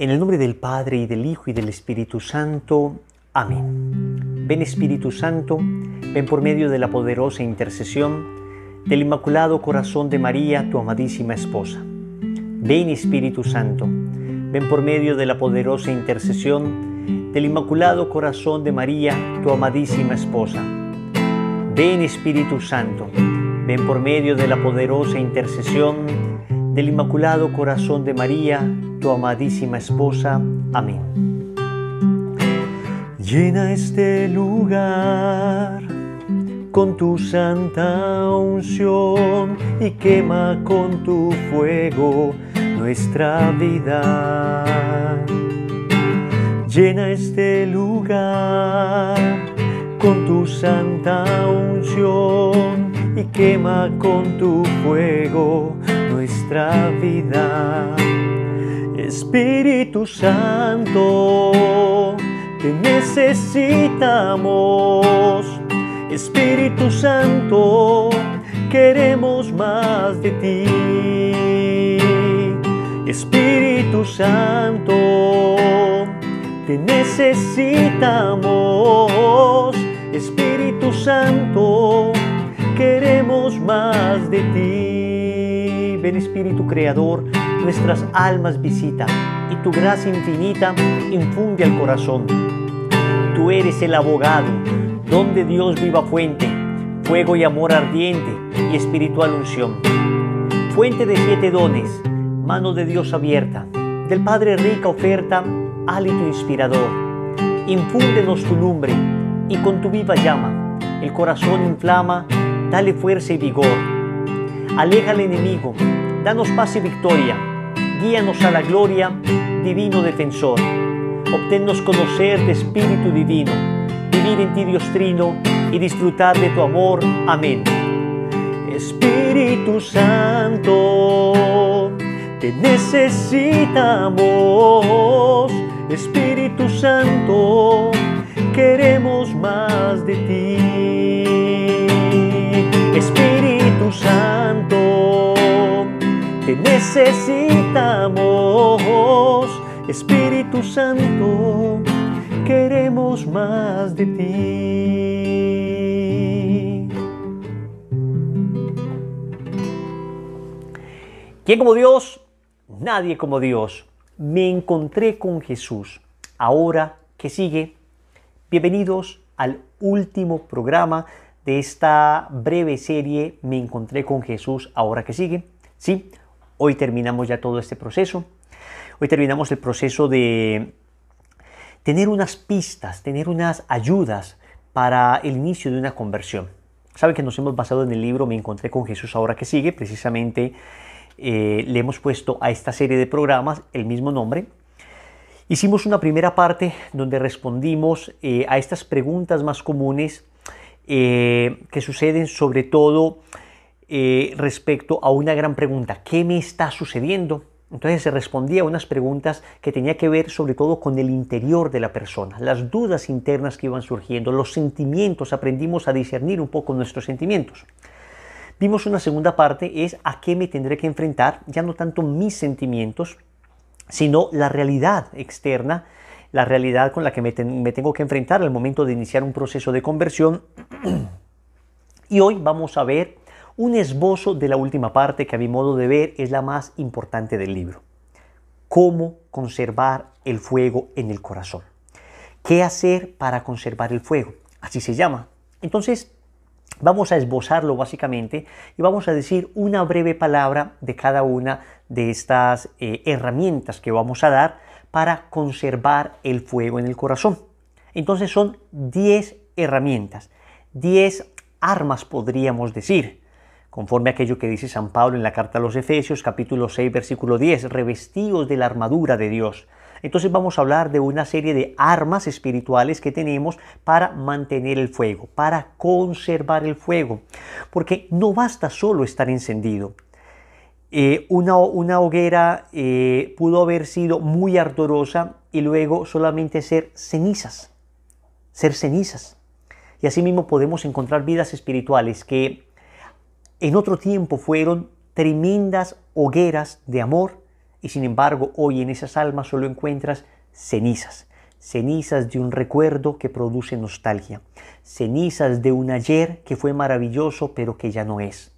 En el nombre del Padre y del Hijo y del Espíritu Santo. Amén. Ven Espíritu Santo, ven por medio de la poderosa intercesión del Inmaculado Corazón de María, tu amadísima esposa. Ven Espíritu Santo, ven por medio de la poderosa intercesión del Inmaculado Corazón de María, tu amadísima esposa. Ven Espíritu Santo, ven por medio de la poderosa intercesión del Inmaculado Corazón de María, tu amadísima esposa. Amén. Llena este lugar con tu santa unción y quema con tu fuego nuestra vida. Llena este lugar con tu santa unción y quema con tu fuego nuestra vida. Espíritu Santo, te necesitamos. Espíritu Santo, queremos más de ti. Espíritu Santo, te necesitamos. Espíritu Santo, queremos más de ti el Espíritu Creador, nuestras almas visita y tu gracia infinita infunde al corazón. Tú eres el abogado, donde Dios viva fuente, fuego y amor ardiente y espiritual unción. Fuente de siete dones, mano de Dios abierta, del Padre rica oferta, hálito inspirador. Infúndenos tu lumbre y con tu viva llama, el corazón inflama, dale fuerza y vigor. Aleja al enemigo, Danos paz y victoria. Guíanos a la gloria, divino defensor. Obténnos conocerte Espíritu Divino, vivir en ti Dios Trino y disfrutar de tu amor. Amén. Espíritu Santo, te necesitamos. Espíritu Santo, queremos más de ti. necesitamos. Espíritu Santo, queremos más de ti. ¿Quién como Dios? Nadie como Dios. Me encontré con Jesús. Ahora, que sigue? Bienvenidos al último programa de esta breve serie Me encontré con Jesús. Ahora, que sigue? Sí, Hoy terminamos ya todo este proceso. Hoy terminamos el proceso de tener unas pistas, tener unas ayudas para el inicio de una conversión. Saben que nos hemos basado en el libro Me encontré con Jesús ahora que sigue, precisamente eh, le hemos puesto a esta serie de programas el mismo nombre. Hicimos una primera parte donde respondimos eh, a estas preguntas más comunes eh, que suceden sobre todo eh, respecto a una gran pregunta, ¿qué me está sucediendo? Entonces se respondía a unas preguntas que tenía que ver sobre todo con el interior de la persona, las dudas internas que iban surgiendo, los sentimientos, aprendimos a discernir un poco nuestros sentimientos. Vimos una segunda parte, es a qué me tendré que enfrentar, ya no tanto mis sentimientos, sino la realidad externa, la realidad con la que me tengo que enfrentar al momento de iniciar un proceso de conversión. y hoy vamos a ver un esbozo de la última parte que a mi modo de ver es la más importante del libro. ¿Cómo conservar el fuego en el corazón? ¿Qué hacer para conservar el fuego? Así se llama. Entonces, Vamos a esbozarlo básicamente y vamos a decir una breve palabra de cada una de estas eh, herramientas que vamos a dar para conservar el fuego en el corazón. Entonces son 10 herramientas, 10 armas podríamos decir conforme a aquello que dice San Pablo en la carta a los Efesios capítulo 6 versículo 10, revestidos de la armadura de Dios. Entonces vamos a hablar de una serie de armas espirituales que tenemos para mantener el fuego, para conservar el fuego, porque no basta solo estar encendido. Eh, una, una, hoguera eh, pudo haber sido muy ardorosa y luego solamente ser cenizas, ser cenizas. Y asimismo podemos encontrar vidas espirituales que en otro tiempo fueron tremendas hogueras de amor y sin embargo hoy en esas almas solo encuentras cenizas, cenizas de un recuerdo que produce nostalgia, cenizas de un ayer que fue maravilloso pero que ya no es.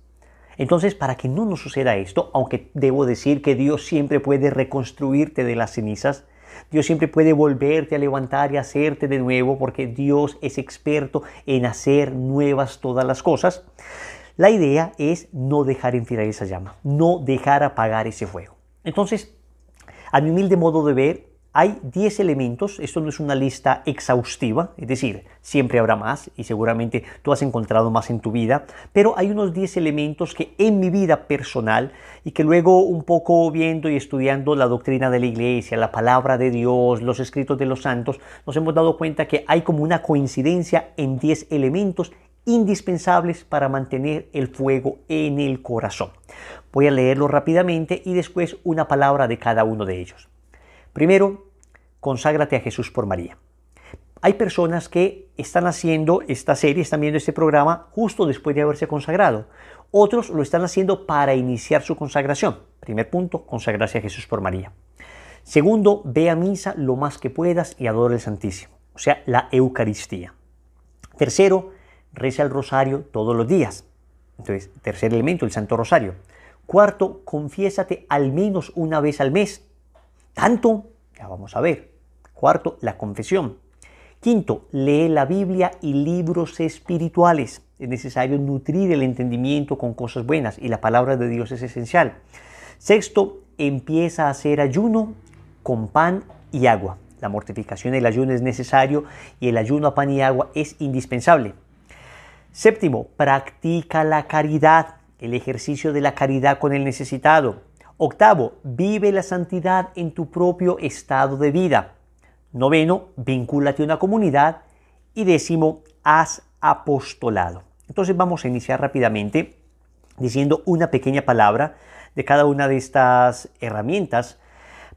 Entonces, para que no nos suceda esto, aunque debo decir que Dios siempre puede reconstruirte de las cenizas, Dios siempre puede volverte a levantar y hacerte de nuevo porque Dios es experto en hacer nuevas todas las cosas. La idea es no dejar enfriar esa llama, no dejar apagar ese fuego. Entonces, a mi humilde modo de ver, hay 10 elementos, esto no es una lista exhaustiva, es decir, siempre habrá más y seguramente tú has encontrado más en tu vida, pero hay unos 10 elementos que en mi vida personal y que luego un poco viendo y estudiando la doctrina de la iglesia, la palabra de Dios, los escritos de los santos, nos hemos dado cuenta que hay como una coincidencia en 10 elementos indispensables para mantener el fuego en el corazón. Voy a leerlo rápidamente y después una palabra de cada uno de ellos. Primero, conságrate a Jesús por María. Hay personas que están haciendo esta serie, están viendo este programa justo después de haberse consagrado. Otros lo están haciendo para iniciar su consagración. Primer punto, consagrarse a Jesús por María. Segundo, ve a misa lo más que puedas y adora el Santísimo, o sea, la Eucaristía. Tercero, reza el rosario todos los días. Entonces, tercer elemento, el Santo Rosario. Cuarto, confiésate al menos una vez al mes. ¿Tanto? Ya vamos a ver. Cuarto, la confesión. Quinto, lee la Biblia y libros espirituales. Es necesario nutrir el entendimiento con cosas buenas y la palabra de Dios es esencial. Sexto, empieza a hacer ayuno con pan y agua. La mortificación del ayuno es necesario y el ayuno a pan y agua es indispensable. Séptimo, practica la caridad, el ejercicio de la caridad con el necesitado. Octavo, vive la santidad en tu propio estado de vida. Noveno, vincúlate a una comunidad. Y décimo, haz apostolado. Entonces vamos a iniciar rápidamente diciendo una pequeña palabra de cada una de estas herramientas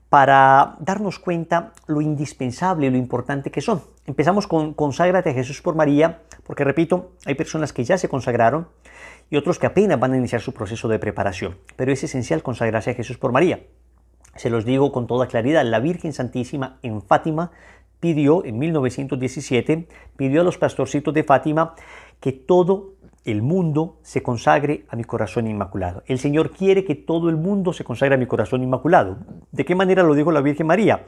para darnos cuenta lo indispensable, lo importante que son. Empezamos con conságrate a Jesús por María, porque repito, hay personas que ya se consagraron y otros que apenas van a iniciar su proceso de preparación. Pero es esencial consagrarse a Jesús por María. Se los digo con toda claridad, la Virgen Santísima en Fátima pidió en 1917, pidió a los pastorcitos de Fátima que todo el mundo se consagre a mi corazón inmaculado. El Señor quiere que todo el mundo se consagre a mi corazón inmaculado. ¿De qué manera lo dijo la Virgen María?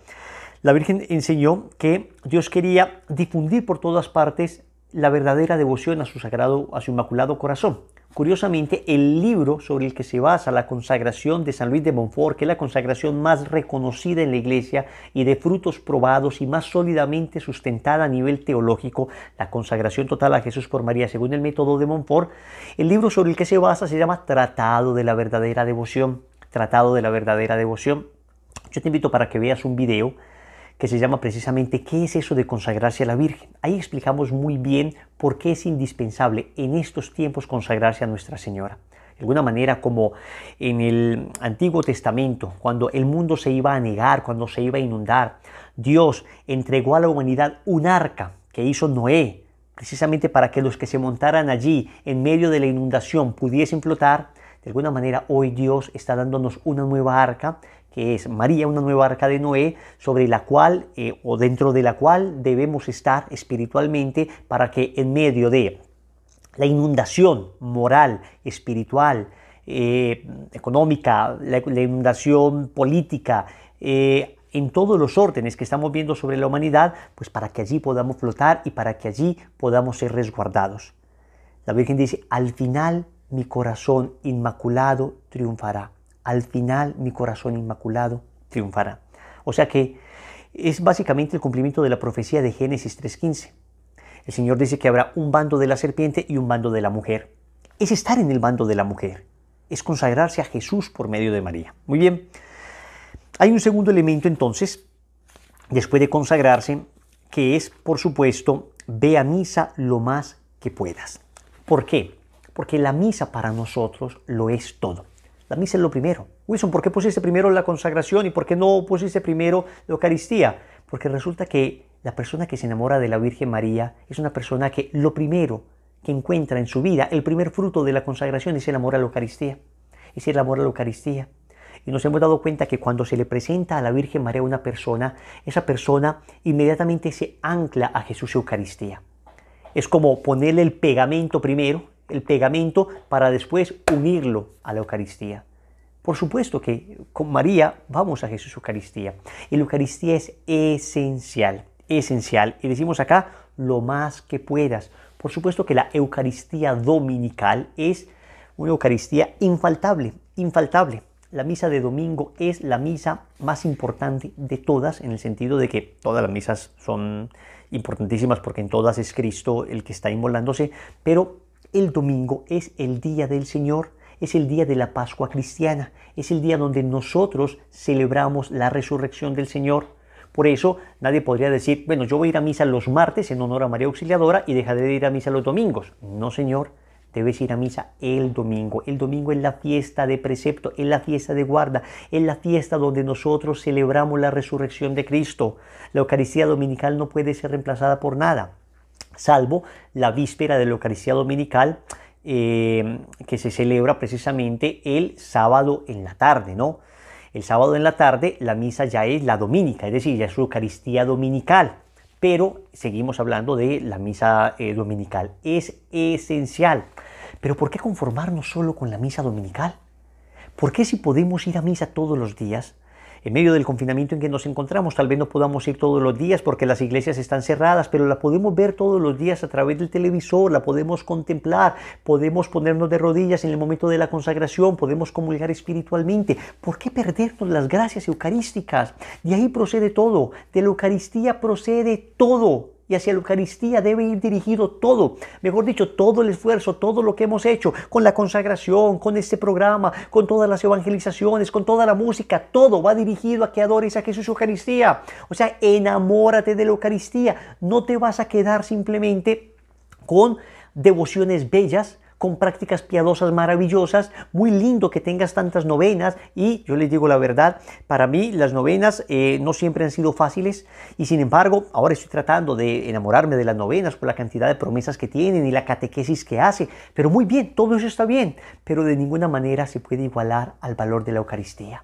La Virgen enseñó que Dios quería difundir por todas partes la verdadera devoción a su sagrado, a su inmaculado corazón. Curiosamente, el libro sobre el que se basa la consagración de San Luis de Montfort, que es la consagración más reconocida en la Iglesia y de frutos probados y más sólidamente sustentada a nivel teológico, la consagración total a Jesús por María según el método de Montfort, el libro sobre el que se basa se llama Tratado de la verdadera devoción, Tratado de la verdadera devoción. Yo te invito para que veas un video que se llama precisamente ¿Qué es eso de consagrarse a la Virgen? Ahí explicamos muy bien por qué es indispensable en estos tiempos consagrarse a Nuestra Señora. De alguna manera, como en el Antiguo Testamento, cuando el mundo se iba a negar, cuando se iba a inundar, Dios entregó a la humanidad un arca que hizo Noé, precisamente para que los que se montaran allí en medio de la inundación pudiesen flotar, de alguna manera hoy Dios está dándonos una nueva arca que es María, una nueva arca de Noé, sobre la cual eh, o dentro de la cual debemos estar espiritualmente para que en medio de la inundación moral, espiritual, eh, económica, la, inundación política, eh, en todos los órdenes que estamos viendo sobre la humanidad, pues para que allí podamos flotar y para que allí podamos ser resguardados. La Virgen dice, al final mi corazón inmaculado triunfará al final mi corazón inmaculado triunfará. O sea que es básicamente el cumplimiento de la profecía de Génesis 3.15. El Señor dice que habrá un bando de la serpiente y un bando de la mujer. Es estar en el bando de la mujer, es consagrarse a Jesús por medio de María. Muy bien. Hay un segundo elemento entonces, después de consagrarse, que es, por supuesto, ve a misa lo más que puedas. ¿Por qué? Porque la misa para nosotros lo es todo. La misa es lo primero. Wilson, ¿por qué pusiste primero la consagración y por qué no pusiste primero la Eucaristía? Porque resulta que la persona que se enamora de la Virgen María es una persona que lo primero que encuentra en su vida, el primer fruto de la consagración es el amor a la Eucaristía. Es el amor a la Eucaristía. Y nos hemos dado cuenta que cuando se le presenta a la Virgen María una persona, esa persona inmediatamente se ancla a Jesús Eucaristía. Es como ponerle el pegamento primero, el pegamento para después unirlo a la Eucaristía. Por supuesto que con María vamos a Jesús Eucaristía. Y la Eucaristía es esencial, esencial. Y decimos acá lo más que puedas. Por supuesto que la Eucaristía dominical es una Eucaristía infaltable, infaltable. La misa de domingo es la misa más importante de todas, en el sentido de que todas las misas son importantísimas porque en todas es Cristo el que está inmolándose, pero el domingo es el día del Señor, es el día de la Pascua cristiana, es el día donde nosotros celebramos la resurrección del Señor. Por eso nadie podría decir, bueno, yo voy a ir a misa los martes en honor a María Auxiliadora y dejaré de ir a misa los domingos. No, Señor, debes ir a misa el domingo. El domingo es la fiesta de precepto, es la fiesta de guarda, es la fiesta donde nosotros celebramos la resurrección de Cristo. La Eucaristía dominical no puede ser reemplazada por nada salvo la víspera de la Eucaristía Dominical, eh, que se celebra precisamente el sábado en la tarde, ¿no? El sábado en la tarde la misa ya es la dominica, es decir, ya es su Eucaristía Dominical, pero seguimos hablando de la misa eh, dominical. Es esencial. Pero ¿por qué conformarnos solo con la misa dominical? ¿Por qué si podemos ir a misa todos los días? en medio del confinamiento en que nos encontramos. Tal vez no podamos ir todos los días porque las iglesias están cerradas, pero la podemos ver todos los días a través del televisor, la podemos contemplar, podemos ponernos de rodillas en el momento de la consagración, podemos comulgar espiritualmente. ¿Por qué perdernos las gracias eucarísticas? De ahí procede todo, de la Eucaristía procede todo y hacia la Eucaristía debe ir dirigido todo, mejor dicho, todo el esfuerzo, todo lo que hemos hecho, con la consagración, con este programa, con todas las evangelizaciones, con toda la música, todo va dirigido a que adores a Jesús Eucaristía. O sea, enamórate de la Eucaristía, no te vas a quedar simplemente con devociones bellas, con prácticas piadosas maravillosas. Muy lindo que tengas tantas novenas y yo les digo la verdad, para mí las novenas eh, no siempre han sido fáciles y sin embargo ahora estoy tratando de enamorarme de las novenas por la cantidad de promesas que tienen y la catequesis que hace. Pero muy bien, todo eso está bien, pero de ninguna manera se puede igualar al valor de la Eucaristía.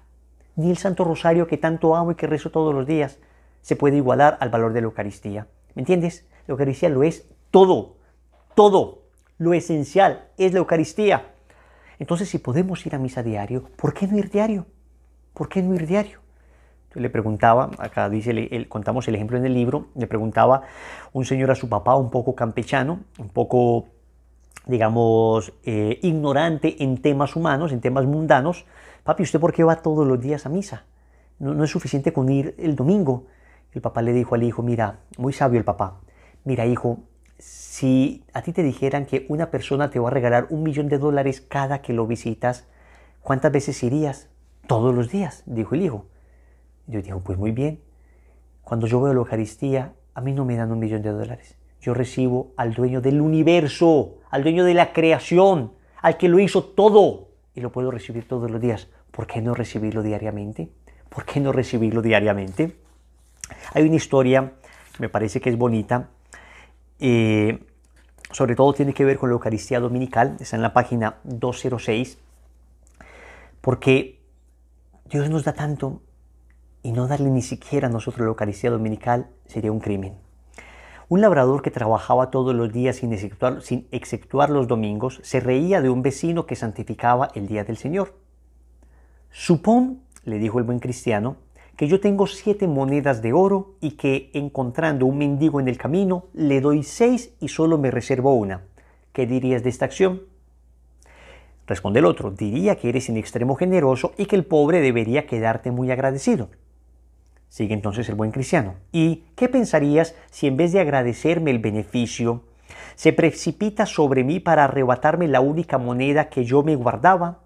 Ni el Santo Rosario que tanto amo y que rezo todos los días se puede igualar al valor de la Eucaristía. ¿Me entiendes? La Eucaristía lo es todo, todo lo esencial es la Eucaristía. Entonces, si podemos ir a misa diario, ¿por qué no ir diario? ¿Por qué no ir diario? Yo le preguntaba, acá dice, contamos el ejemplo en el libro, le preguntaba un señor a su papá, un poco campechano, un poco, digamos, eh, ignorante en temas humanos, en temas mundanos, papi, ¿usted por qué va todos los días a misa? no es suficiente con ir el domingo. El papá le dijo al hijo, mira, muy sabio el papá, mira hijo, si a ti te dijeran que una persona te va a regalar un millón de dólares cada que lo visitas, ¿cuántas veces irías? Todos los días, dijo el hijo. Yo digo, pues muy bien. Cuando yo veo la Eucaristía, a mí no me dan un millón de dólares. Yo recibo al dueño del universo, al dueño de la creación, al que lo hizo todo. Y lo puedo recibir todos los días. ¿Por qué no recibirlo diariamente? ¿Por qué no recibirlo diariamente? Hay una historia, me parece que es bonita, eh, sobre todo tiene que ver con la Eucaristía Dominical, está en la página 206, porque Dios nos da tanto y no darle ni siquiera a nosotros la Eucaristía Dominical sería un crimen. Un labrador que trabajaba todos los días sin exceptuar, sin exceptuar los domingos se reía de un vecino que santificaba el día del Señor. Supón, le dijo el buen cristiano, que yo tengo siete monedas de oro y que encontrando un mendigo en el camino le doy seis y solo me reservo una. ¿Qué dirías de esta acción? Responde el otro, diría que eres en extremo generoso y que el pobre debería quedarte muy agradecido. Sigue entonces el buen cristiano. ¿Y qué pensarías si en vez de agradecerme el beneficio, se precipita sobre mí para arrebatarme la única moneda que yo me guardaba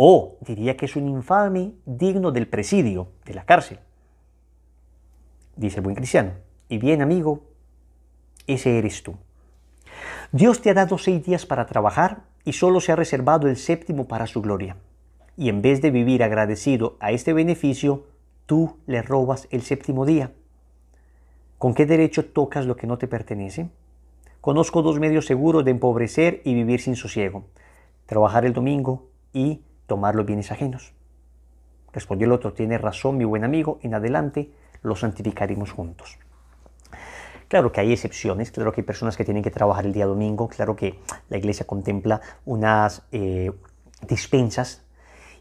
o diría que es un infame digno del presidio, de la cárcel. Dice el buen cristiano, y bien amigo, ese eres tú. Dios te ha dado seis días para trabajar y solo se ha reservado el séptimo para su gloria. Y en vez de vivir agradecido a este beneficio, tú le robas el séptimo día. ¿Con qué derecho tocas lo que no te pertenece? Conozco dos medios seguros de empobrecer y vivir sin sosiego. Trabajar el domingo y tomar los bienes ajenos. Respondió el otro, tiene razón mi buen amigo, en adelante lo santificaremos juntos. Claro que hay excepciones, claro que hay personas que tienen que trabajar el día domingo, claro que la iglesia contempla unas eh, dispensas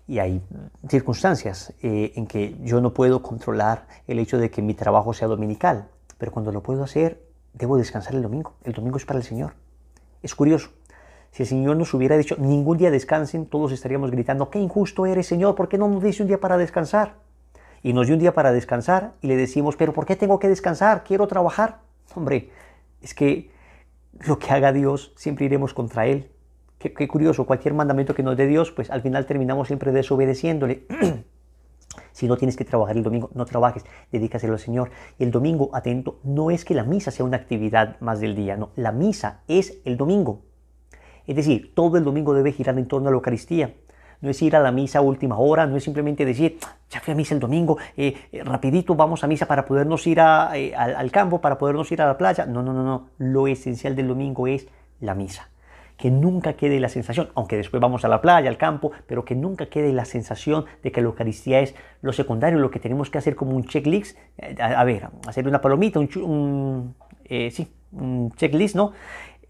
y hay circunstancias eh, en que yo no puedo controlar el hecho de que mi trabajo sea dominical, pero cuando lo puedo hacer, debo descansar el domingo. El domingo es para el Señor. Es curioso, si el Señor nos hubiera dicho ningún día descansen, todos estaríamos gritando, qué injusto eres, Señor, ¿por qué no nos dice un día para descansar? Y nos dio un día para descansar y le decimos, pero ¿por qué tengo que descansar? Quiero trabajar. Hombre, es que lo que haga Dios siempre iremos contra Él. Qué, curioso, cualquier mandamiento que nos dé Dios, pues al final terminamos siempre desobedeciéndole. Si no tienes que trabajar el domingo, no trabajes, dedícaselo al Señor. Y el domingo, atento, no es que la misa sea una actividad más del día, no, la misa es el domingo. Es decir, todo el domingo debe girar en torno a la Eucaristía. No es ir a la misa a última hora, no es simplemente decir, ya fui a misa el domingo, eh, eh, rapidito vamos a misa para podernos ir eh, al, campo, para podernos ir a la playa. No, no, no, no. Lo esencial del domingo es la misa que nunca quede la sensación, aunque después vamos a la playa, al campo, pero que nunca quede la sensación de que la Eucaristía es lo secundario, lo que tenemos que hacer como un checklist, a, ver, hacer una palomita, un, un sí, un checklist, ¿no?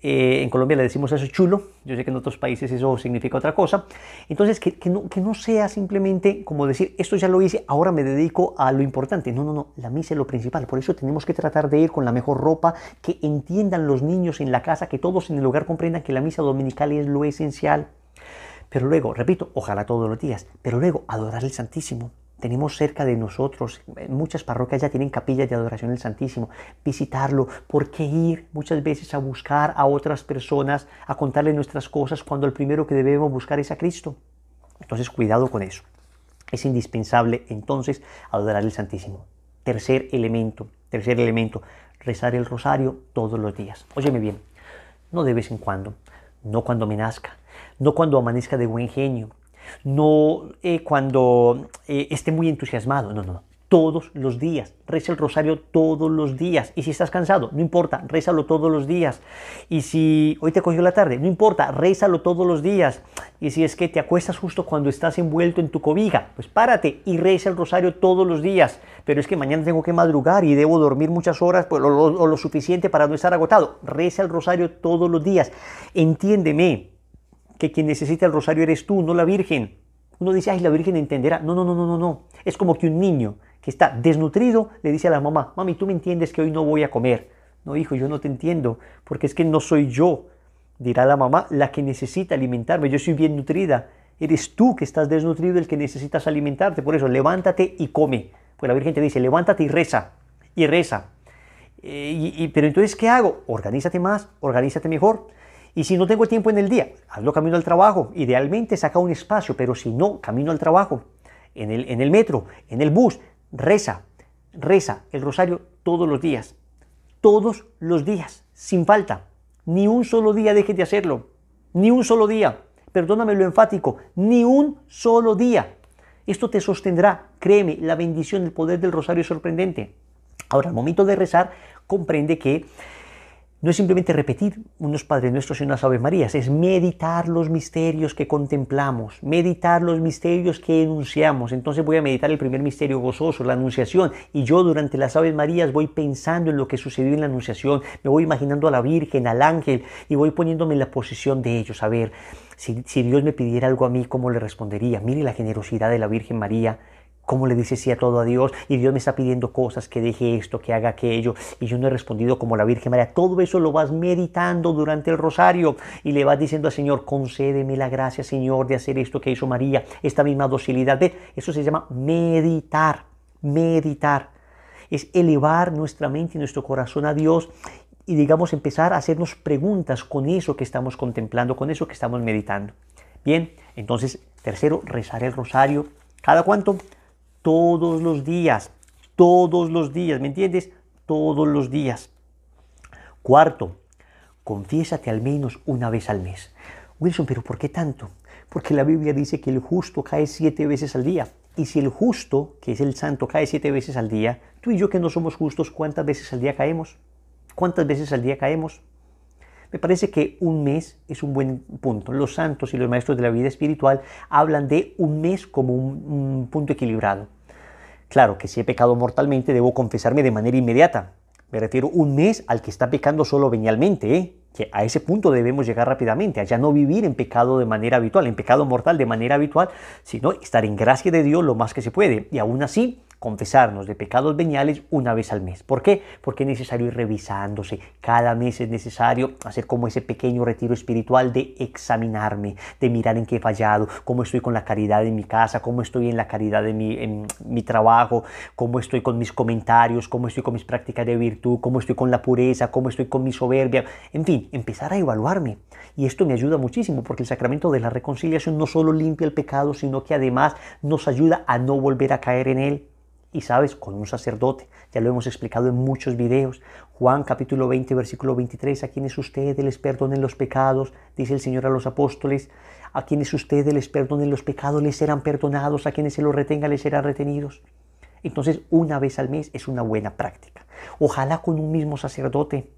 Eh, en Colombia le decimos eso chulo, yo sé que en otros países eso significa otra cosa. Entonces, que, no, que no sea simplemente como decir, esto ya lo hice, ahora me dedico a lo importante. No, no, no, la misa es lo principal. Por eso tenemos que tratar de ir con la mejor ropa, que entiendan los niños en la casa, que todos en el hogar comprendan que la misa dominical es lo esencial. Pero luego, repito, ojalá todos los días, pero luego adorar al Santísimo tenemos cerca de nosotros, muchas parroquias ya tienen capillas de adoración del Santísimo, visitarlo, ¿por qué ir muchas veces a buscar a otras personas, a contarle nuestras cosas cuando el primero que debemos buscar es a Cristo? Entonces cuidado con eso. Es indispensable entonces adorar al Santísimo. Tercer elemento, tercer elemento, rezar el rosario todos los días. Óyeme bien, no de vez en cuando, no cuando me nazca, no cuando amanezca de buen genio, no eh, cuando eh, esté muy entusiasmado, no, no, todos los días. Reza el rosario todos los días. Y si estás cansado, no importa, rézalo todos los días. Y si hoy te cogió la tarde, no importa, rézalo todos los días. Y si es que te acuestas justo cuando estás envuelto en tu cobija, pues párate y reza el rosario todos los días. Pero es que mañana tengo que madrugar y debo dormir muchas horas pues, o lo suficiente para no estar agotado. Reza el rosario todos los días. Entiéndeme que quien necesita el rosario eres tú, no la Virgen. Uno dice, ay, la Virgen entenderá. No, no, no, no, no, Es como que un niño que está desnutrido le dice a la mamá, mami, tú me entiendes que hoy no voy a comer. No, hijo, yo no te entiendo, porque es que no soy yo, dirá la mamá, la que necesita alimentarme. Yo soy bien nutrida. Eres tú que estás desnutrido el que necesitas alimentarte. Por eso, levántate y come. Pues la Virgen te dice, levántate y reza. Y reza. Eh, y, pero entonces, ¿qué hago? Organízate más, organízate mejor. Y si no tengo tiempo en el día, hazlo camino al trabajo. Idealmente saca un espacio, pero si no, camino al trabajo, en el, en el metro, en el bus, reza, reza el rosario todos los días. Todos los días, sin falta. Ni un solo día deje de hacerlo. Ni un solo día. Perdóname lo enfático. Ni un solo día. Esto te sostendrá, créeme, la bendición, el poder del rosario es sorprendente. Ahora, al momento de rezar, comprende que no es simplemente repetir unos Padres Nuestros y unas Ave Marías, es meditar los misterios que contemplamos, meditar los misterios que enunciamos. Entonces voy a meditar el primer misterio gozoso, la Anunciación, y yo durante las Aves Marías voy pensando en lo que sucedió en la Anunciación, me voy imaginando a la Virgen, al ángel, y voy poniéndome en la posición de ellos. A ver, si, si Dios me pidiera algo a mí, ¿cómo le respondería? Mire la generosidad de la Virgen María cómo le dice sí a todo a Dios y Dios me está pidiendo cosas, que deje esto, que haga aquello y yo no he respondido como la Virgen María. Todo eso lo vas meditando durante el rosario y le vas diciendo al Señor, concédeme la gracia, Señor, de hacer esto que hizo María, esta misma docilidad. Eso se llama meditar, meditar. Es elevar nuestra mente y nuestro corazón a Dios y digamos empezar a hacernos preguntas con eso que estamos contemplando, con eso que estamos meditando. Bien, entonces, tercero, rezar el rosario. ¿Cada cuánto? todos los días, todos los días, ¿me entiendes? Todos los días. Cuarto, confiésate al menos una vez al mes. Wilson, pero ¿por qué tanto? Porque la Biblia dice que el justo cae siete veces al día. Y si el justo, que es el santo, cae siete veces al día, tú y yo que no somos justos, ¿cuántas veces al día caemos? ¿Cuántas veces al día caemos? Me parece que un mes es un buen punto. Los santos y los maestros de la vida espiritual hablan de un mes como un, un punto equilibrado. Claro que si he pecado mortalmente debo confesarme de manera inmediata. Me refiero un mes al que está pecando solo venialmente, ¿eh? que a ese punto debemos llegar rápidamente, ya no vivir en pecado de manera habitual, en pecado mortal de manera habitual, sino estar en gracia de Dios lo más que se puede. Y aún así, confesarnos de pecados veniales una vez al mes. ¿Por qué? Porque es necesario ir revisándose. Cada mes es necesario hacer como ese pequeño retiro espiritual de examinarme, de mirar en qué he fallado, cómo estoy con la caridad en mi casa, cómo estoy en la caridad de mi, en mi trabajo, cómo estoy con mis comentarios, cómo estoy con mis prácticas de virtud, cómo estoy con la pureza, cómo estoy con mi soberbia. En fin, empezar a evaluarme. Y esto me ayuda muchísimo porque el sacramento de la reconciliación no solo limpia el pecado, sino que además nos ayuda a no volver a caer en él y sabes, con un sacerdote. Ya lo hemos explicado en muchos videos. Juan capítulo 20, versículo 23, a quienes ustedes les perdonen los pecados, dice el Señor a los apóstoles, a quienes ustedes les perdonen los pecados les serán perdonados, a quienes se los retengan les serán retenidos. Entonces, una vez al mes es una buena práctica. Ojalá con un mismo sacerdote,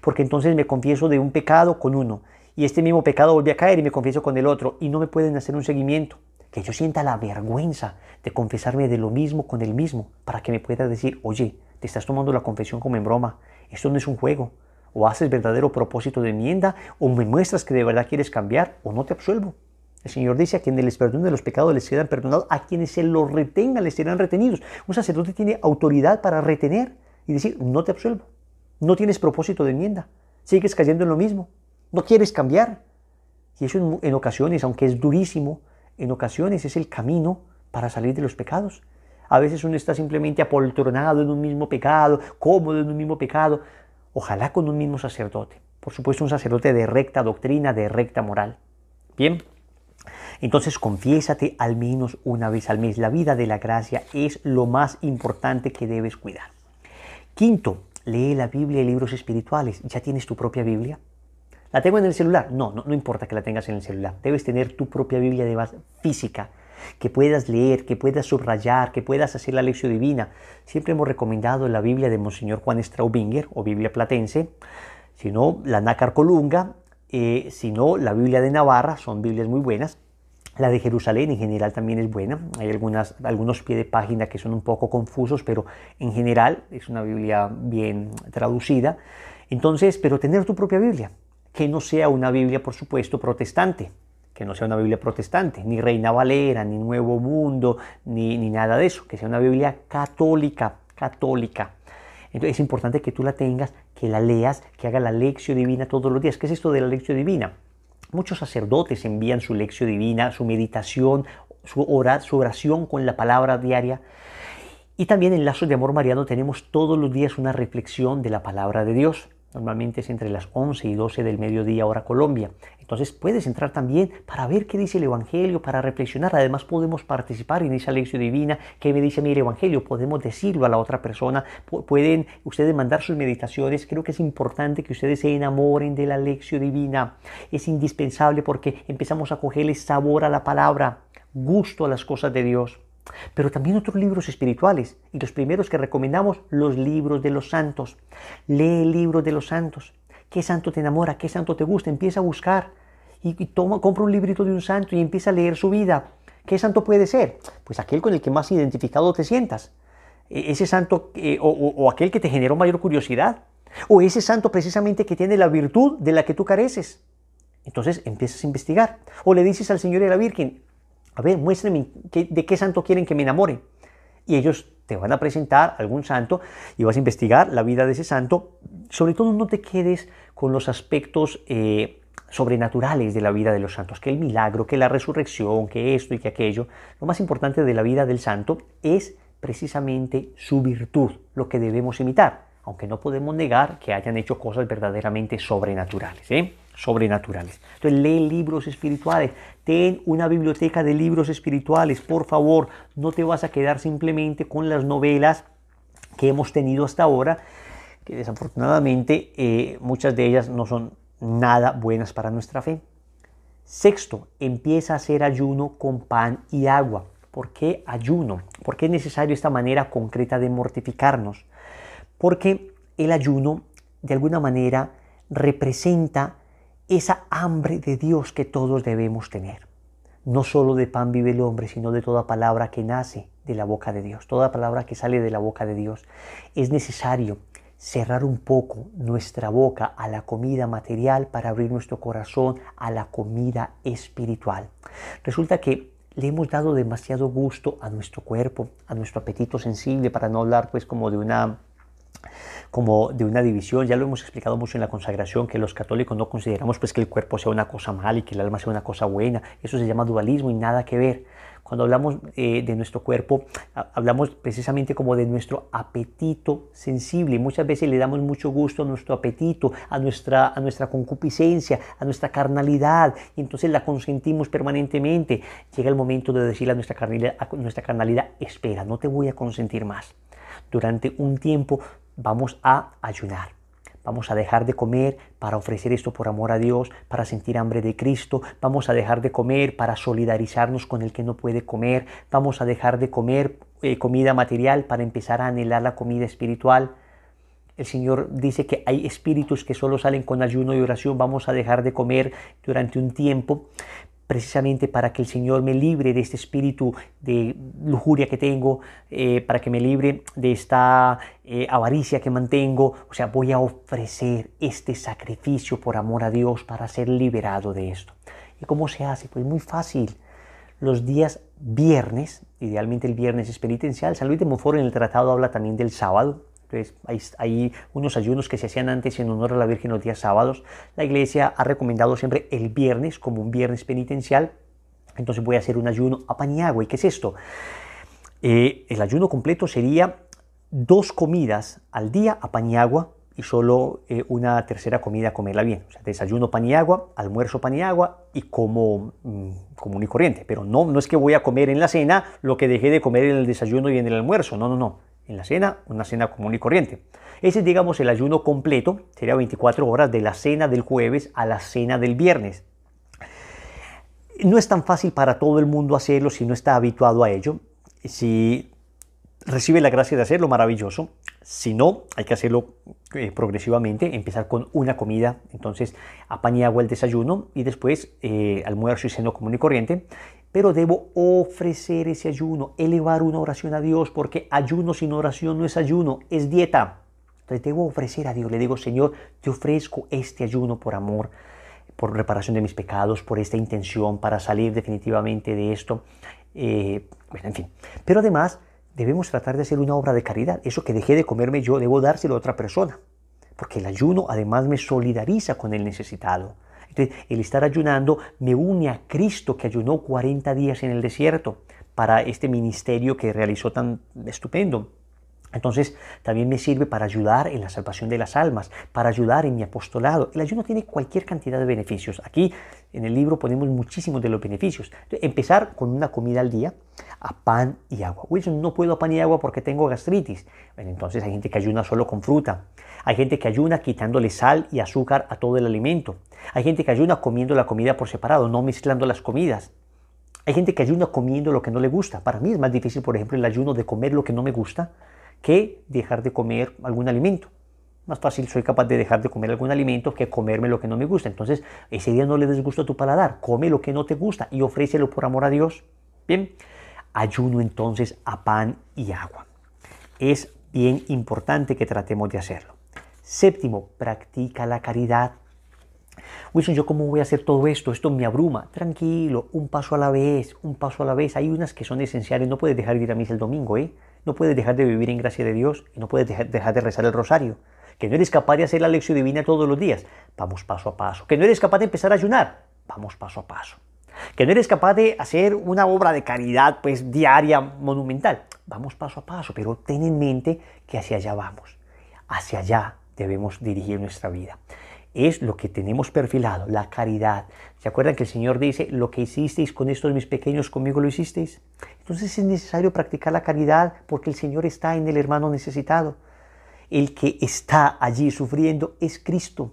porque entonces me confieso de un pecado con uno, y este mismo pecado vuelve a caer y me confieso con el otro, y no me pueden hacer un seguimiento que yo sienta la vergüenza de confesarme de lo mismo con el mismo, para que me pueda decir, oye, te estás tomando la confesión como en broma, esto no es un juego, o haces verdadero propósito de enmienda, o me muestras que de verdad quieres cambiar, o no te absuelvo. El Señor dice a quienes les perdonen los pecados les quedan perdonados, a quienes se los retengan les serán retenidos. Un sacerdote tiene autoridad para retener y decir, no te absuelvo, no tienes propósito de enmienda, sigues cayendo en lo mismo, no quieres cambiar. Y eso en ocasiones, aunque es durísimo, en ocasiones es el camino para salir de los pecados. A veces uno está simplemente apoltronado en un mismo pecado, cómodo en un mismo pecado, ojalá con un mismo sacerdote. Por supuesto, un sacerdote de recta doctrina, de recta moral. Bien, entonces confiésate al menos una vez al mes. La vida de la gracia es lo más importante que debes cuidar. Quinto, lee la Biblia y libros espirituales. ¿Ya tienes tu propia Biblia? ¿La tengo en el celular? No, no, importa que la tengas en el celular. Debes tener tu propia Biblia de base física que puedas leer, que puedas subrayar, que puedas hacer la lección divina. Siempre hemos recomendado la Biblia de Monseñor Juan Straubinger o Biblia Platense, no, la Nácar Colunga, eh, si no, la Biblia de Navarra, son Biblias muy buenas. La de Jerusalén en general también es buena. Hay algunas, algunos pie de página que son un poco confusos, pero en general es una Biblia bien traducida. Entonces, pero tener tu propia Biblia, que no sea una Biblia, por supuesto, protestante, que no sea una Biblia protestante, ni Reina Valera, ni Nuevo Mundo, ni, nada de eso, que sea una Biblia católica, católica. Entonces es importante que tú la tengas, que la leas, que haga la lección divina todos los días. ¿Qué es esto de la lección divina? Muchos sacerdotes envían su lección divina, su meditación, su, oración con la palabra diaria. Y también en lazo de Amor Mariano tenemos todos los días una reflexión de la palabra de Dios. Normalmente es entre las 11 y 12 del mediodía hora Colombia. Entonces puedes entrar también para ver qué dice el Evangelio, para reflexionar. Además podemos participar en esa lección divina. ¿Qué me dice a el Evangelio? Podemos decirlo a la otra persona. pueden ustedes mandar sus meditaciones. Creo que es importante que ustedes se enamoren de la lección divina. Es indispensable porque empezamos a cogerle sabor a la palabra, gusto a las cosas de Dios pero también otros libros espirituales. Y los primeros que recomendamos, los libros de los santos. Lee el libro de los santos. ¿Qué santo te enamora? ¿Qué santo te gusta? Empieza a buscar y, compra un librito de un santo y empieza a leer su vida. ¿Qué santo puede ser? Pues aquel con el que más identificado te sientas. E, ese santo eh, o, o aquel que te generó mayor curiosidad. O ese santo precisamente que tiene la virtud de la que tú careces. Entonces empiezas a investigar. O le dices al Señor y a la Virgen, a ver, muéstrenme de qué santo quieren que me enamore. Y ellos te van a presentar algún santo y vas a investigar la vida de ese santo. Sobre todo no te quedes con los aspectos eh, sobrenaturales de la vida de los santos, que el milagro, que la resurrección, que esto y que aquello. Lo más importante de la vida del santo es precisamente su virtud, lo que debemos imitar, aunque no podemos negar que hayan hecho cosas verdaderamente sobrenaturales. ¿eh? sobrenaturales. Entonces, lee libros espirituales, ten una biblioteca de libros espirituales, por favor, no te vas a quedar simplemente con las novelas que hemos tenido hasta ahora, que desafortunadamente eh, muchas de ellas no son nada buenas para nuestra fe. Sexto, empieza a hacer ayuno con pan y agua. ¿Por qué ayuno? ¿Por qué es necesario esta manera concreta de mortificarnos? Porque el ayuno, de alguna manera, representa esa hambre de Dios que todos debemos tener. No solo de pan vive el hombre, sino de toda palabra que nace de la boca de Dios, toda palabra que sale de la boca de Dios. Es necesario cerrar un poco nuestra boca a la comida material para abrir nuestro corazón a la comida espiritual. Resulta que le hemos dado demasiado gusto a nuestro cuerpo, a nuestro apetito sensible, para no hablar pues como de una como de una división. Ya lo hemos explicado mucho en la consagración, que los católicos no consideramos pues que el cuerpo sea una cosa mala y que el alma sea una cosa buena. Eso se llama dualismo y nada que ver. Cuando hablamos eh, de nuestro cuerpo, hablamos precisamente como de nuestro apetito sensible. Muchas veces le damos mucho gusto a nuestro apetito, a nuestra, a nuestra concupiscencia, a nuestra carnalidad, y entonces la consentimos permanentemente. Llega el momento de decirle a nuestra carnalidad, a nuestra carnalidad espera, no te voy a consentir más. Durante un tiempo vamos a ayunar. Vamos a dejar de comer para ofrecer esto por amor a Dios, para sentir hambre de Cristo. Vamos a dejar de comer para solidarizarnos con el que no puede comer. Vamos a dejar de comer eh, comida material para empezar a anhelar la comida espiritual. El Señor dice que hay espíritus que solo salen con ayuno y oración. Vamos a dejar de comer durante un tiempo precisamente para que el Señor me libre de este espíritu de lujuria que tengo, eh, para que me libre de esta eh, avaricia que mantengo. O sea, voy a ofrecer este sacrificio por amor a Dios para ser liberado de esto. ¿Y cómo se hace? Pues muy fácil. Los días viernes, idealmente el viernes es penitencial, San Luis de en el tratado habla también del sábado, entonces, hay, unos ayunos que se hacían antes en honor a la Virgen los días sábados. La iglesia ha recomendado siempre el viernes como un viernes penitencial. Entonces voy a hacer un ayuno a ¿Y qué es esto? Eh, el ayuno completo sería dos comidas al día a pañagua y solo eh, una tercera comida comerla bien. O sea, desayuno pan almuerzo pan y agua como mmm, común corriente. Pero no, no es que voy a comer en la cena lo que dejé de comer en el desayuno y en el almuerzo. No, no, no en la cena, una cena común y corriente. Ese digamos, el ayuno completo, sería 24 horas de la cena del jueves a la cena del viernes. No es tan fácil para todo el mundo hacerlo si no está habituado a ello. Si recibe la gracia de hacerlo, maravilloso. Si no, hay que hacerlo eh, progresivamente, empezar con una comida, entonces apañe agua el desayuno y después eh, almuerzo y seno común y corriente pero debo ofrecer ese ayuno, elevar una oración a Dios, porque ayuno sin oración no es ayuno, es dieta. Entonces debo ofrecer a Dios, le digo, Señor, te ofrezco este ayuno por amor, por reparación de mis pecados, por esta intención, para salir definitivamente de esto. Eh, en fin. Pero además debemos tratar de hacer una obra de caridad. Eso que dejé de comerme yo, debo dárselo a otra persona. Porque el ayuno además me solidariza con el necesitado el estar ayunando me une a Cristo que ayunó 40 días en el desierto para este ministerio que realizó tan estupendo. Entonces, también me sirve para ayudar en la salvación de las almas, para ayudar en mi apostolado. El ayuno tiene cualquier cantidad de beneficios. Aquí en el libro ponemos muchísimos de los beneficios. empezar con una comida al día a pan y agua. yo no puedo a pan y agua porque tengo gastritis. entonces hay gente que ayuna solo con fruta. Hay gente que ayuna quitándole sal y azúcar a todo el alimento. Hay gente que ayuna comiendo la comida por separado, no mezclando las comidas. Hay gente que ayuna comiendo lo que no le gusta. Para mí es más difícil, por ejemplo, el ayuno de comer lo que no me gusta que dejar de comer algún alimento. Más fácil soy capaz de dejar de comer algún alimento que comerme lo que no me gusta. Entonces, ese día no le des a tu paladar, come lo que no te gusta y ofrécelo por amor a Dios. Bien, ayuno entonces a pan y agua. Es bien importante que tratemos de hacerlo. Séptimo, practica la caridad. Wilson, ¿yo cómo voy a hacer todo esto? Esto me abruma. Tranquilo, un paso a la vez, un paso a la vez. Hay unas que son esenciales, no puedes dejar de ir a misa el domingo, ¿eh? No puedes dejar de vivir en gracia de Dios y no puedes dejar de rezar el rosario. Que no eres capaz de hacer la lección divina todos los días. Vamos paso a paso. Que no eres capaz de empezar a ayunar. Vamos paso a paso. Que no eres capaz de hacer una obra de caridad pues diaria, monumental. Vamos paso a paso, pero ten en mente que hacia allá vamos. Hacia allá debemos dirigir nuestra vida es lo que tenemos perfilado, la caridad. ¿Se acuerdan que el Señor dice, lo que hicisteis con estos mis pequeños, conmigo lo hicisteis? Entonces es necesario practicar la caridad porque el Señor está en el hermano necesitado. El que está allí sufriendo es Cristo.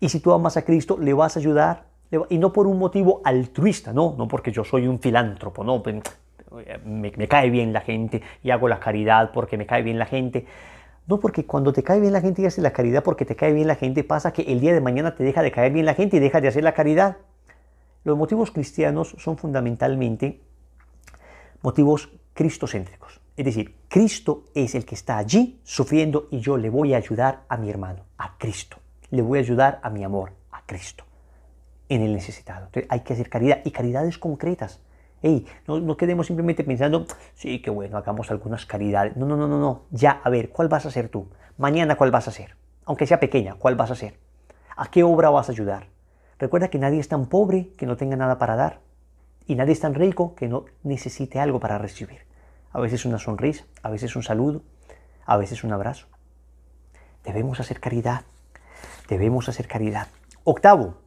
Y si tú amas a Cristo, le vas a ayudar. Y no por un motivo altruista, no, no porque yo soy un filántropo, no, eh, me, me cae bien la gente y hago la caridad porque me cae bien la gente. No, porque cuando te cae bien la gente y haces la caridad, porque te cae bien la gente, pasa que el día de mañana te deja de caer bien la gente y deja de hacer la caridad. Los motivos cristianos son fundamentalmente motivos cristocéntricos. Es decir, Cristo es el que está allí sufriendo y yo le voy a ayudar a mi hermano, a Cristo. Le voy a ayudar a mi amor, a Cristo, en el necesitado. Entonces hay que hacer caridad y caridades concretas no, no, quedemos simplemente pensando, sí, qué bueno, hagamos algunas caridades. No, no, no, no, no. Ya, a ver, ¿cuál vas a hacer tú? Mañana, ¿cuál vas a hacer? Aunque sea pequeña, ¿cuál vas a hacer? ¿A qué obra vas a ayudar? Recuerda que nadie es tan pobre que no tenga nada para dar. Y nadie es tan rico que no necesite algo para recibir. A veces una sonrisa, a veces un saludo, a veces un abrazo. Debemos hacer caridad. Debemos hacer caridad. Octavo,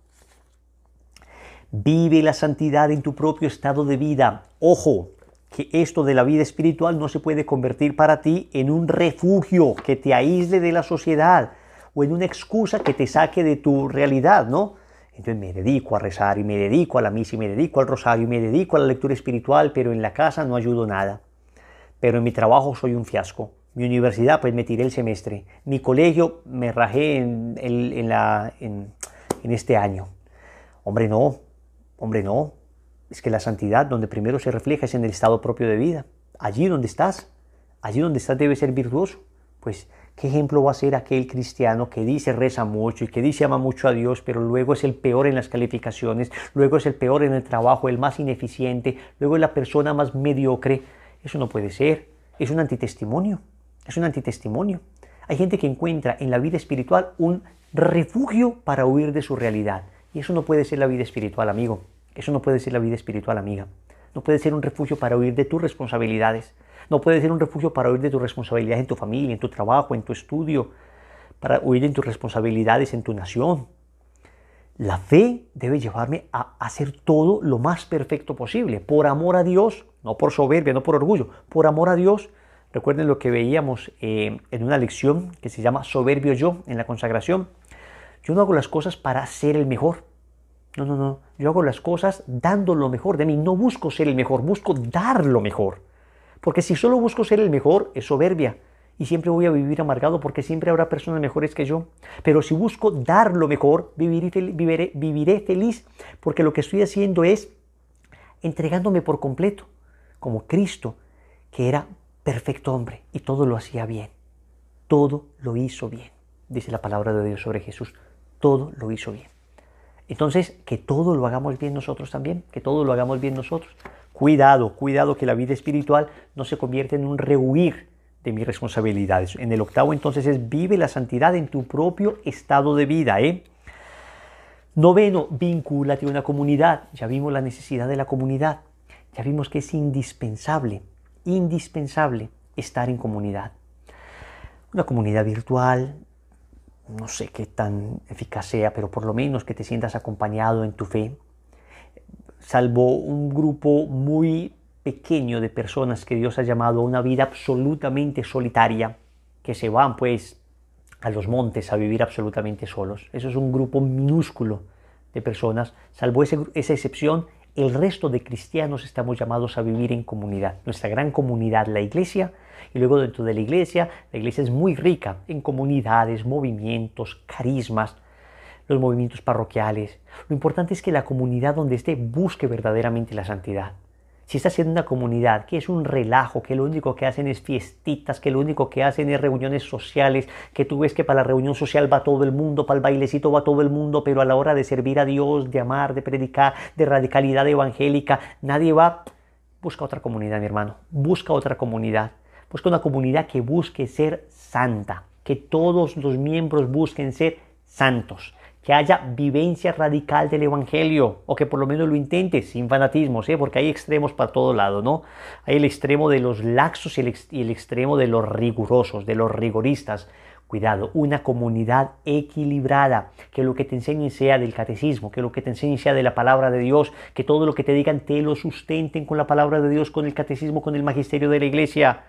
Vive la santidad en tu propio estado de vida. Ojo, que esto de la vida espiritual no se puede convertir para ti en un refugio que te aísle de la sociedad o en una excusa que te saque de tu realidad, ¿no? Entonces me dedico a rezar y me dedico a la misa y me dedico al rosario y me dedico a la lectura espiritual, pero en la casa no ayudo nada. Pero en mi trabajo soy un fiasco. Mi universidad, pues me tiré el semestre. Mi colegio me rajé en, en este año. Hombre, no, Hombre, no. Es que la santidad donde primero se refleja es en el estado propio de vida. Allí donde estás, allí donde estás debe ser virtuoso. Pues, ¿qué ejemplo va a ser aquel cristiano que dice reza mucho y que dice ama mucho a Dios, pero luego es el peor en las calificaciones, luego es el peor en el trabajo, el más ineficiente, luego es la persona más mediocre? Eso no puede ser. Es un antitestimonio. Es un antitestimonio. Hay gente que encuentra en la vida espiritual un refugio para huir de su realidad. Y eso no puede ser la vida espiritual, amigo. Eso no puede ser la vida espiritual, amiga. No puede ser un refugio para huir de tus responsabilidades. No puede ser un refugio para huir de tus responsabilidades en tu familia, en tu trabajo, en tu estudio, para huir de tus responsabilidades en tu nación. La fe debe llevarme a hacer todo lo más perfecto posible, por amor a Dios, no por soberbia, no por orgullo, por amor a Dios. Recuerden lo que veíamos eh, en una lección que se llama Soberbio Yo en la consagración yo no hago las cosas para ser el mejor. No, no, no. Yo hago las cosas dando lo mejor de mí. No busco ser el mejor, busco dar lo mejor. Porque si solo busco ser el mejor, es soberbia. Y siempre voy a vivir amargado porque siempre habrá personas mejores que yo. Pero si busco dar lo mejor, viviré, viviré, viviré feliz porque lo que estoy haciendo es entregándome por completo, como Cristo, que era perfecto hombre y todo lo hacía bien. Todo lo hizo bien, dice la palabra de Dios sobre Jesús todo lo hizo bien. Entonces, que todo lo hagamos bien nosotros también, que todo lo hagamos bien nosotros. Cuidado, cuidado que la vida espiritual no se convierta en un rehuir de mis responsabilidades. En el octavo entonces es vive la santidad en tu propio estado de vida. ¿eh? Noveno, vincúlate a una comunidad. Ya vimos la necesidad de la comunidad. Ya vimos que es indispensable, indispensable estar en comunidad. Una comunidad virtual, no sé qué tan eficaz sea, pero por lo menos que te sientas acompañado en tu fe, salvo un grupo muy pequeño de personas que Dios ha llamado a una vida absolutamente solitaria, que se van pues a los montes a vivir absolutamente solos. Eso es un grupo minúsculo de personas, salvo esa excepción, el resto de cristianos estamos llamados a vivir en comunidad. Nuestra gran comunidad, la iglesia, y luego dentro de la iglesia, la iglesia es muy rica en comunidades, movimientos, carismas, los movimientos parroquiales. Lo importante es que la comunidad donde esté busque verdaderamente la santidad si estás en una comunidad que es un relajo, que lo único que hacen es fiestitas, que lo único que hacen es reuniones sociales, que tú ves que para la reunión social va todo el mundo, para el bailecito va todo el mundo, pero a la hora de servir a Dios, de amar, de predicar, de radicalidad evangélica, nadie va, busca otra comunidad, mi hermano, busca otra comunidad, busca una comunidad que busque ser santa, que todos los miembros busquen ser santos que haya vivencia radical del Evangelio, o que por lo menos lo intente, sin fanatismos, ¿eh? porque hay extremos para todo lado, ¿no? Hay el extremo de los laxos y el, y el extremo de los rigurosos, de los rigoristas. Cuidado, una comunidad equilibrada, que lo que te enseñen sea del catecismo, que lo que te enseñen sea de la palabra de Dios, que todo lo que te digan te lo sustenten con la palabra de Dios, con el catecismo, con el magisterio de la iglesia,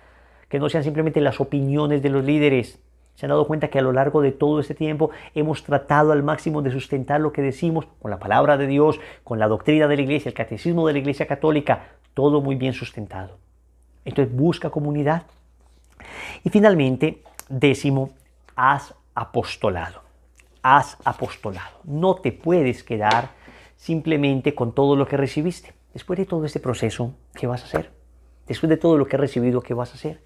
que no sean simplemente las opiniones de los líderes, se han dado cuenta que a lo largo de todo este tiempo hemos tratado al máximo de sustentar lo que decimos con la palabra de Dios, con la doctrina de la iglesia, el catecismo de la iglesia católica, todo muy bien sustentado. Entonces busca comunidad. Y finalmente, décimo, has apostolado. has apostolado. No te puedes quedar simplemente con todo lo que recibiste. Después de todo este proceso, ¿qué vas a hacer? Después de todo lo que has recibido, ¿qué vas a hacer?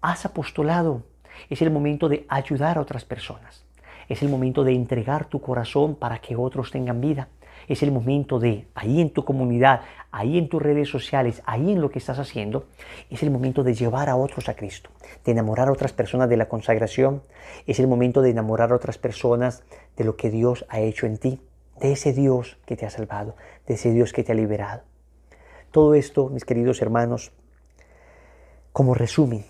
has apostolado. Es el momento de ayudar a otras personas. Es el momento de entregar tu corazón para que otros tengan vida. Es el momento de, ahí en tu comunidad, ahí en tus redes sociales, ahí en lo que estás haciendo, es el momento de llevar a otros a Cristo, de enamorar a otras personas de la consagración. Es el momento de enamorar a otras personas de lo que Dios ha hecho en ti, de ese Dios que te ha salvado, de ese Dios que te ha liberado. Todo esto, mis queridos hermanos, como resumen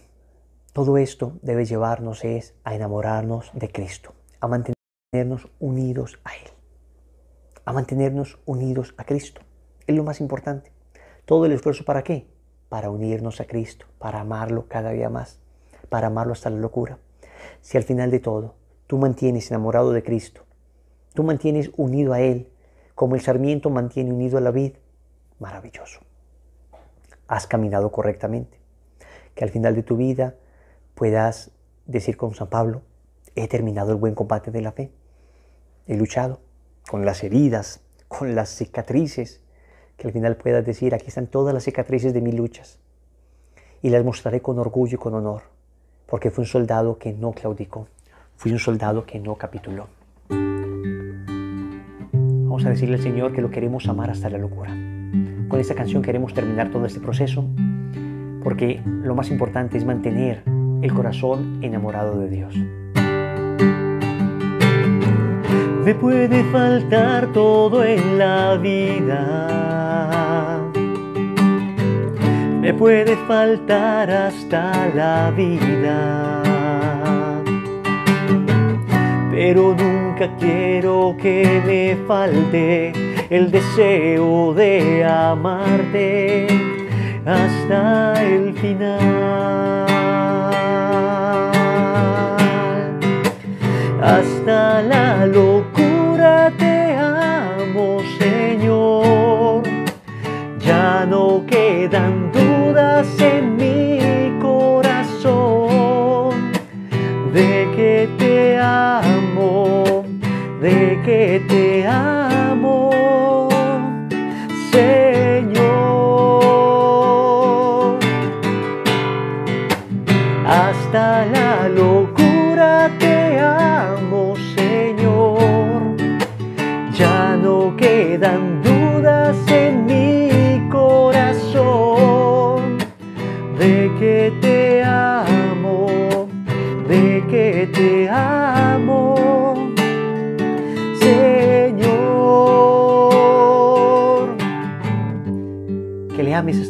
todo esto debe llevarnos es a enamorarnos de Cristo, a mantenernos unidos a Él, a mantenernos unidos a Cristo. Es lo más importante. Todo el esfuerzo para qué? Para unirnos a Cristo, para amarlo cada día más, para amarlo hasta la locura. Si al final de todo tú mantienes enamorado de Cristo, tú mantienes unido a Él, como el sarmiento mantiene unido a la vid, maravilloso. Has caminado correctamente. Que al final de tu vida puedas decir con San Pablo, he terminado el buen combate de la fe, he luchado con las heridas, con las cicatrices, que al final puedas decir, aquí están todas las cicatrices de mis luchas, y las mostraré con orgullo y con honor, porque fui un soldado que no claudicó, fui un soldado que no capituló. Vamos a decirle al Señor que lo queremos amar hasta la locura. Con esta canción queremos terminar todo este proceso, porque lo más importante es mantener el corazón enamorado de Dios. Me puede faltar todo en la vida. Me puede faltar hasta la vida. Pero nunca quiero que me falte el deseo de amarte hasta el final. hasta la locura te amo, Señor. Ya no quedan dudas en mi corazón de que te amo, de que te amo.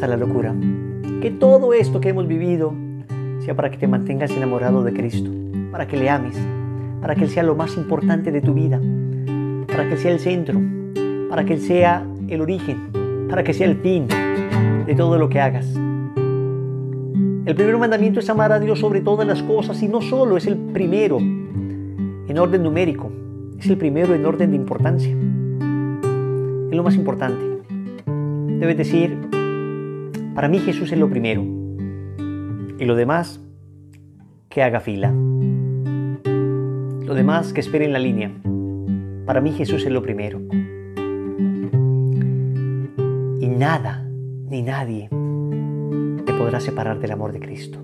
hasta la locura. Que todo esto que hemos vivido sea para que te mantengas enamorado de Cristo, para que le ames, para que Él sea lo más importante de tu vida, para que Él sea el centro, para que Él sea el origen, para que sea el fin de todo lo que hagas. El primer mandamiento es amar a Dios sobre todas las cosas y no solo es el primero en orden numérico, es el primero en orden de importancia. Es lo más importante. Debes decir, para mí Jesús es lo primero. Y lo demás, que haga fila. Lo demás, que espere en la línea. Para mí Jesús es lo primero. Y nada, ni nadie, te podrá separar del amor de Cristo.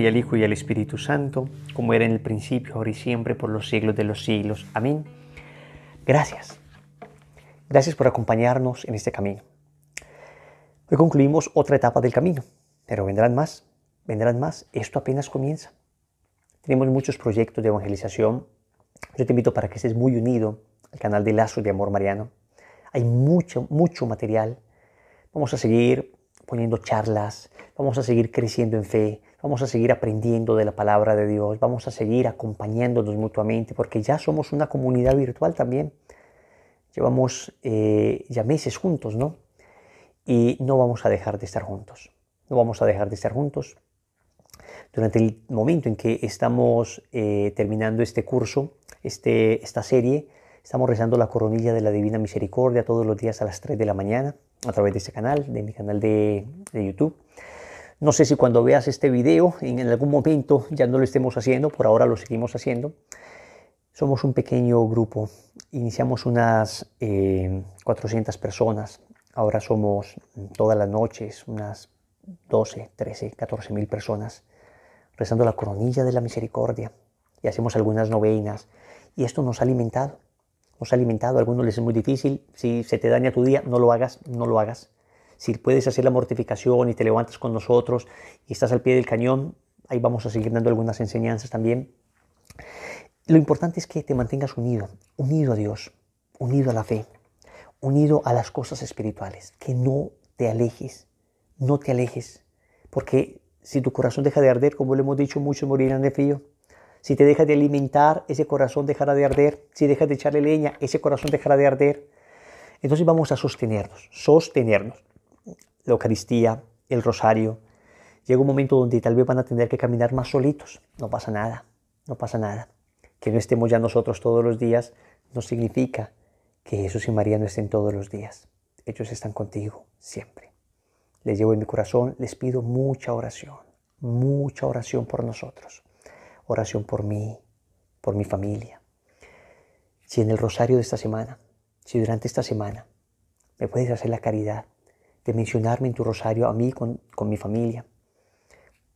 y al Hijo, y al Espíritu Santo, como era en el principio, ahora y siempre, por los siglos de los siglos. Amén. Gracias. Gracias por acompañarnos en este camino. Hoy concluimos otra etapa del camino, pero vendrán más, vendrán más. Esto apenas comienza. Tenemos muchos proyectos de evangelización. Yo te invito para que estés muy unido al canal de Lazos de Amor Mariano. Hay mucho, mucho material. Vamos a seguir poniendo charlas, vamos a seguir creciendo en fe, Vamos a seguir aprendiendo de la palabra de Dios, vamos a seguir acompañándonos mutuamente, porque ya somos una comunidad virtual también. Llevamos eh, ya meses juntos, ¿no? Y no vamos a dejar de estar juntos, no vamos a dejar de estar juntos. Durante el momento en que estamos eh, terminando este curso, este, esta serie, estamos rezando la coronilla de la Divina Misericordia todos los días a las 3 de la mañana a través de este canal, de mi canal de, de YouTube. No sé si cuando veas este video, en algún momento ya no lo estemos haciendo, por ahora lo seguimos haciendo. Somos un pequeño grupo, iniciamos unas 400 eh, personas, ahora somos mm, todas las noches unas 12, 13, 14 mil personas rezando la coronilla de la misericordia y hacemos algunas novenas y esto nos ha alimentado, nos ha alimentado, a algunos les es muy difícil, si se te daña tu día, no lo hagas, no lo hagas, si puedes hacer la mortificación y te levantas con nosotros y estás al pie del cañón, ahí vamos a seguir dando algunas enseñanzas también. Lo importante es que te mantengas unido, unido a Dios, unido a la fe, unido a las cosas espirituales, que no te alejes, no te alejes, porque si tu corazón deja de arder, como le hemos dicho, muchos morirán de frío. Si te dejas de alimentar, ese corazón dejará de arder. Si dejas de echarle leña, ese corazón dejará de arder. Entonces vamos a sostenernos, sostenernos la Eucaristía, el Rosario. Llega un momento donde tal vez van a tener que caminar más solitos. No pasa nada, no pasa nada. Que no estemos ya nosotros todos los días no significa que Jesús y María no estén todos los días. Ellos están contigo siempre. Les llevo en mi corazón, les pido mucha oración, mucha oración por nosotros, oración por mí, por mi familia. Si en el rosario de esta semana, si durante esta semana me puedes hacer la caridad mencionarme en tu rosario a mí con, con mi familia,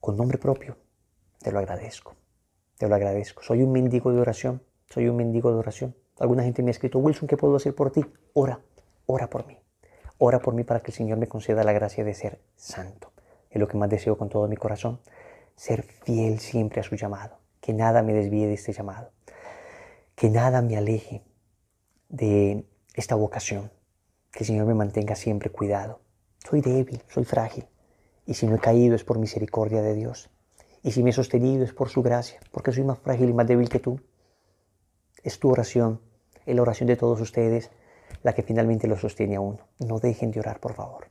con nombre propio. Te lo agradezco, te lo agradezco. Soy un mendigo de oración, soy un mendigo de oración. Alguna gente me ha escrito, Wilson, ¿qué puedo hacer por ti? Ora, ora por mí. Ora por mí para que el Señor me conceda la gracia de ser santo. Es lo que más deseo con todo mi corazón. Ser fiel siempre a su llamado. Que nada me desvíe de este llamado. Que nada me aleje de esta vocación. Que el Señor me mantenga siempre cuidado. Soy débil, soy frágil. Y si no he caído es por misericordia de Dios. Y si me he sostenido es por su gracia, porque soy más frágil y más débil que tú. Es tu oración, es la oración de todos ustedes, la que finalmente lo sostiene a uno. No dejen de orar, por favor.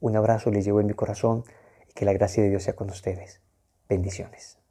Un abrazo les llevo en mi corazón y que la gracia de Dios sea con ustedes. Bendiciones.